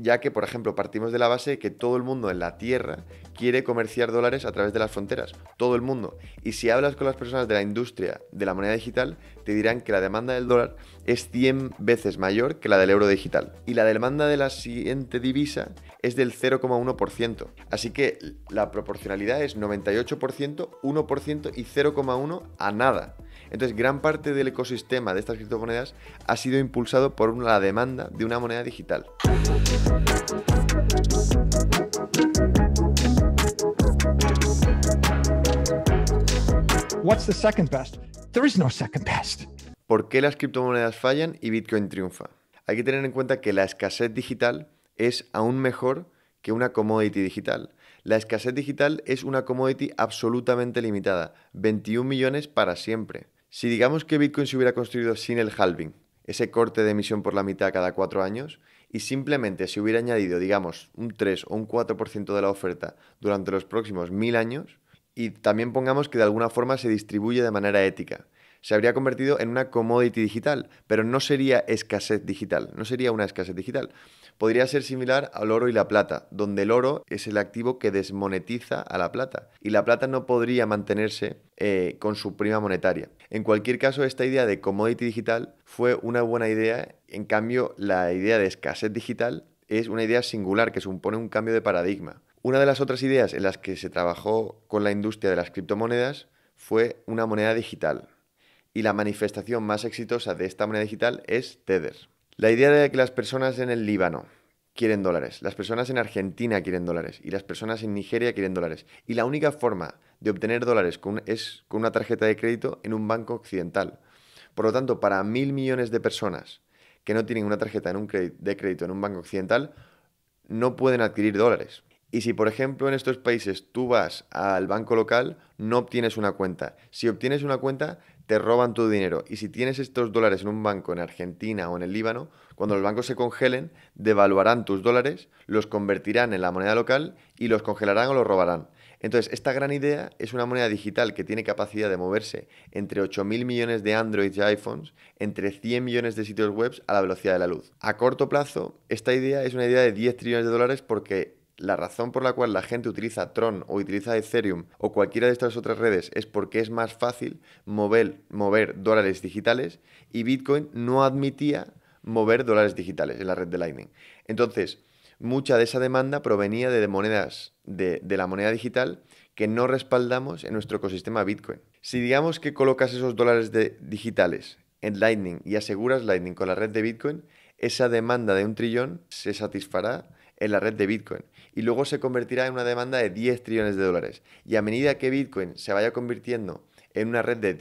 ya que, por ejemplo, partimos de la base que todo el mundo en la Tierra quiere comerciar dólares a través de las fronteras, todo el mundo. Y si hablas con las personas de la industria de la moneda digital, te dirán que la demanda del dólar es 100 veces mayor que la del euro digital. Y la demanda de la siguiente divisa es del 0,1%. Así que la proporcionalidad es 98%, 1% y 0,1% a nada. Entonces, gran parte del ecosistema de estas criptomonedas ha sido impulsado por la demanda de una moneda digital. ¿Por qué las criptomonedas fallan y Bitcoin triunfa? Hay que tener en cuenta que la escasez digital es aún mejor que una commodity digital. La escasez digital es una commodity absolutamente limitada, 21 millones para siempre. Si digamos que Bitcoin se hubiera construido sin el halving, ese corte de emisión por la mitad cada cuatro años, y simplemente se hubiera añadido, digamos, un 3 o un 4% de la oferta durante los próximos mil años, y también pongamos que de alguna forma se distribuye de manera ética. Se habría convertido en una commodity digital, pero no sería escasez digital, no sería una escasez digital. Podría ser similar al oro y la plata, donde el oro es el activo que desmonetiza a la plata y la plata no podría mantenerse eh, con su prima monetaria. En cualquier caso, esta idea de commodity digital fue una buena idea, en cambio la idea de escasez digital es una idea singular que supone un cambio de paradigma. Una de las otras ideas en las que se trabajó con la industria de las criptomonedas fue una moneda digital. Y la manifestación más exitosa de esta moneda digital es Tether. La idea de que las personas en el Líbano quieren dólares, las personas en Argentina quieren dólares y las personas en Nigeria quieren dólares. Y la única forma de obtener dólares es con una tarjeta de crédito en un banco occidental. Por lo tanto, para mil millones de personas que no tienen una tarjeta de crédito en un banco occidental, no pueden adquirir dólares. Y si, por ejemplo, en estos países tú vas al banco local, no obtienes una cuenta. Si obtienes una cuenta, te roban tu dinero. Y si tienes estos dólares en un banco en Argentina o en el Líbano, cuando los bancos se congelen, devaluarán tus dólares, los convertirán en la moneda local y los congelarán o los robarán. Entonces, esta gran idea es una moneda digital que tiene capacidad de moverse entre 8.000 millones de Androids y iPhones, entre 100 millones de sitios web a la velocidad de la luz. A corto plazo, esta idea es una idea de 10 trillones de dólares porque la razón por la cual la gente utiliza Tron o utiliza Ethereum o cualquiera de estas otras redes es porque es más fácil mover, mover dólares digitales y Bitcoin no admitía mover dólares digitales en la red de Lightning. Entonces, mucha de esa demanda provenía de monedas, de, la moneda digital que no respaldamos en nuestro ecosistema Bitcoin. Si digamos que colocas esos dólares digitales en Lightning y aseguras Lightning con la red de Bitcoin, esa demanda de un trillón se satisfará en la red de Bitcoin y luego se convertirá en una demanda de 10 trillones de dólares. Y a medida que Bitcoin se vaya convirtiendo en una red de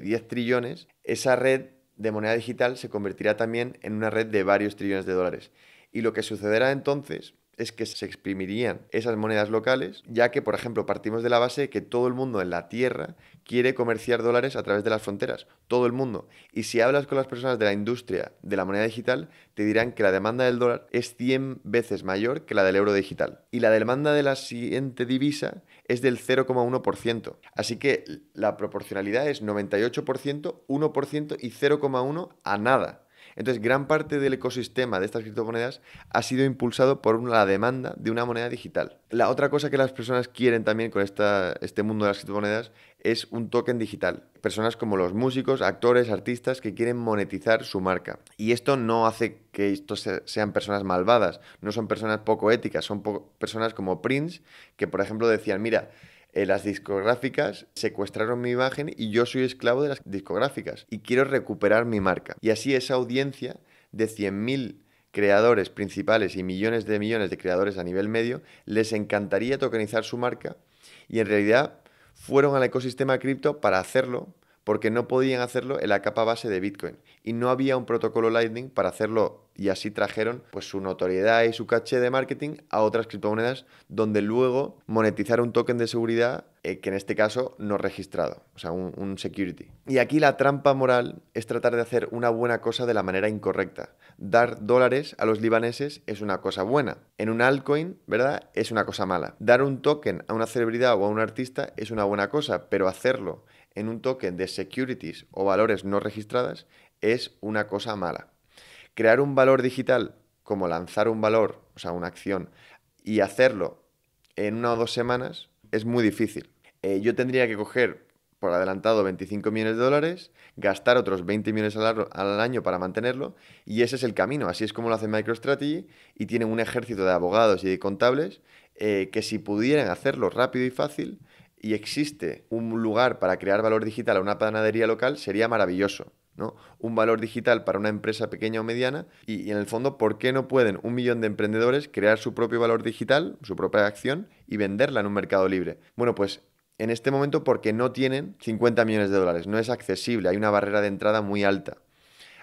10, trillones, esa red de moneda digital se convertirá también en una red de varios trillones de dólares. Y lo que sucederá entonces es que se exprimirían esas monedas locales, ya que, por ejemplo, partimos de la base que todo el mundo en la Tierra quiere comerciar dólares a través de las fronteras, todo el mundo. Y si hablas con las personas de la industria de la moneda digital, te dirán que la demanda del dólar es 100 veces mayor que la del euro digital. Y la demanda de la siguiente divisa es del 0,1%. Así que la proporcionalidad es 98%, 1% y 0,1% a nada. Entonces, gran parte del ecosistema de estas criptomonedas ha sido impulsado por la demanda de una moneda digital. La otra cosa que las personas quieren también con este mundo de las criptomonedas es un token digital. Personas como los músicos, actores, artistas que quieren monetizar su marca. Y esto no hace que estos sean personas malvadas, no son personas poco éticas, son personas como Prince que, por ejemplo, decían, mira, las discográficas secuestraron mi imagen y yo soy esclavo de las discográficas y quiero recuperar mi marca. Y así esa audiencia de 100.000 creadores principales y millones de millones de creadores a nivel medio, les encantaría tokenizar su marca y en realidad fueron al ecosistema cripto para hacerlo, porque no podían hacerlo en la capa base de Bitcoin y no había un protocolo Lightning para hacerlo y así trajeron pues su notoriedad y su caché de marketing a otras criptomonedas donde luego monetizar un token de seguridad eh, que en este caso no registrado, o sea, un security. Y aquí la trampa moral es tratar de hacer una buena cosa de la manera incorrecta. Dar dólares a los libaneses es una cosa buena. En un altcoin, ¿verdad? Es una cosa mala. Dar un token a una celebridad o a un artista es una buena cosa, pero hacerlo en un token de securities o valores no registradas es una cosa mala. Crear un valor digital, como lanzar un valor, o sea, una acción, y hacerlo en una o dos semanas, es muy difícil. Eh, yo tendría que coger por adelantado 25 millones de dólares, gastar otros 20 millones al, año para mantenerlo, y ese es el camino. Así es como lo hace MicroStrategy y tienen un ejército de abogados y de contables eh, que si pudieran hacerlo rápido y fácil, y existe un lugar para crear valor digital a una panadería local, sería maravilloso. ¿no? Un valor digital para una empresa pequeña o mediana y, y, en el fondo, ¿por qué no pueden un millón de emprendedores crear su propio valor digital, su propia acción y venderla en un mercado libre? Bueno, pues en este momento porque no tienen 50 millones de dólares, no es accesible, hay una barrera de entrada muy alta.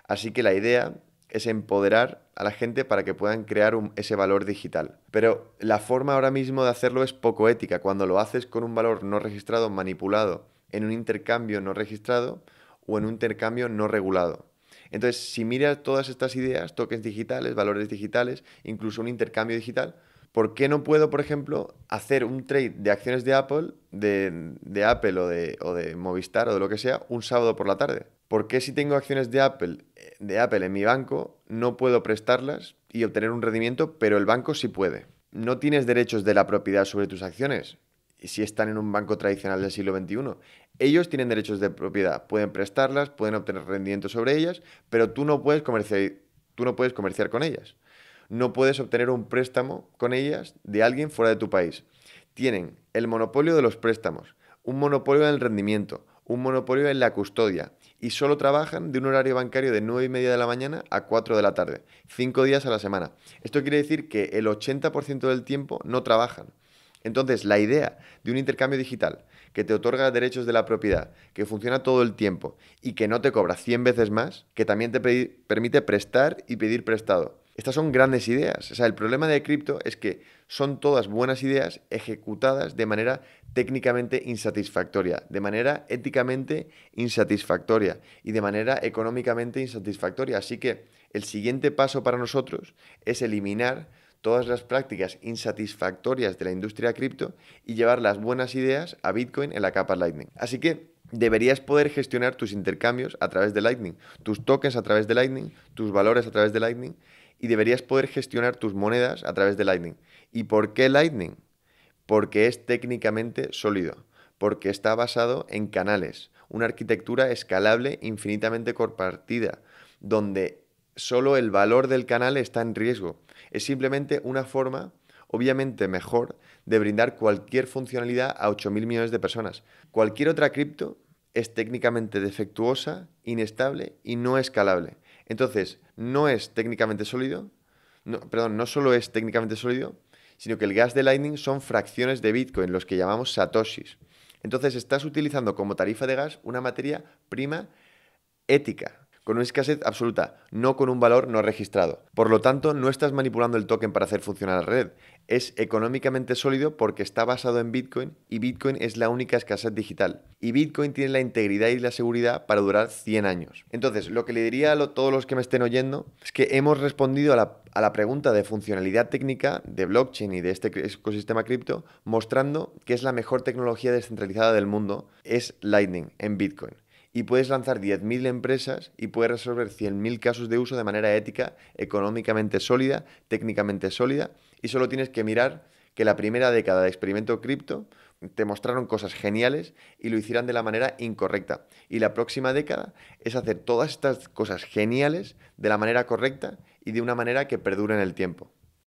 Así que la idea es empoderar a la gente para que puedan crear ese valor digital. Pero la forma ahora mismo de hacerlo es poco ética. Cuando lo haces con un valor no registrado, manipulado, en un intercambio no registrado o en un intercambio no regulado. Entonces, si miras todas estas ideas, tokens digitales, valores digitales, incluso un intercambio digital, ¿por qué no puedo, por ejemplo, hacer un trade de acciones de Apple, de, Apple o de Movistar o de lo que sea, un sábado por la tarde? ¿Por qué si tengo acciones de Apple, de Apple en mi banco no puedo prestarlas y obtener un rendimiento, pero el banco sí puede? No tienes derechos de la propiedad sobre tus acciones. si están en un banco tradicional del siglo XXI, ellos tienen derechos de propiedad, pueden prestarlas, pueden obtener rendimiento sobre ellas, pero tú no puedes comerciar, tú no puedes comerciar con ellas. No puedes obtener un préstamo con ellas de alguien fuera de tu país. Tienen el monopolio de los préstamos, un monopolio en el rendimiento, un monopolio en la custodia, y solo trabajan de un horario bancario de 9 y media de la mañana a 4 de la tarde, 5 días a la semana. Esto quiere decir que el 80% del tiempo no trabajan. Entonces, la idea de un intercambio digital que te otorga derechos de la propiedad, que funciona todo el tiempo y que no te cobra 100 veces más, que también te permite prestar y pedir prestado, estas son grandes ideas. O sea, el problema de cripto es que son todas buenas ideas ejecutadas de manera técnicamente insatisfactoria, de manera éticamente insatisfactoria y de manera económicamente insatisfactoria. Así que el siguiente paso para nosotros es eliminar todas las prácticas insatisfactorias de la industria cripto y llevar las buenas ideas a Bitcoin en la capa Lightning. Así que deberías poder gestionar tus intercambios a través de Lightning, tus tokens a través de Lightning, tus valores a través de Lightning y deberías poder gestionar tus monedas a través de Lightning. ¿Y por qué Lightning? Porque es técnicamente sólido, porque está basado en canales, una arquitectura escalable infinitamente compartida, donde solo el valor del canal está en riesgo. Es simplemente una forma, obviamente mejor, de brindar cualquier funcionalidad a 8.000 millones de personas. Cualquier otra cripto es técnicamente defectuosa, inestable y no escalable. Entonces, no es técnicamente sólido, no, perdón, no solo es técnicamente sólido, sino que el gas de Lightning son fracciones de Bitcoin, los que llamamos satoshis. Entonces, estás utilizando como tarifa de gas una materia prima ética, con una escasez absoluta, no con un valor no registrado. Por lo tanto, no estás manipulando el token para hacer funcionar la red. Es económicamente sólido porque está basado en Bitcoin y Bitcoin es la única escasez digital. Y Bitcoin tiene la integridad y la seguridad para durar 100 años. Entonces, lo que le diría a todos los que me estén oyendo es que hemos respondido a la pregunta de funcionalidad técnica de blockchain y de este ecosistema cripto mostrando que es la mejor tecnología descentralizada del mundo, es Lightning en Bitcoin y puedes lanzar 10.000 empresas y puedes resolver 100.000 casos de uso de manera ética, económicamente sólida, técnicamente sólida, y solo tienes que mirar que la primera década de experimento cripto te mostraron cosas geniales y lo hicieran de la manera incorrecta. Y la próxima década es hacer todas estas cosas geniales de la manera correcta y de una manera que perdure en el tiempo.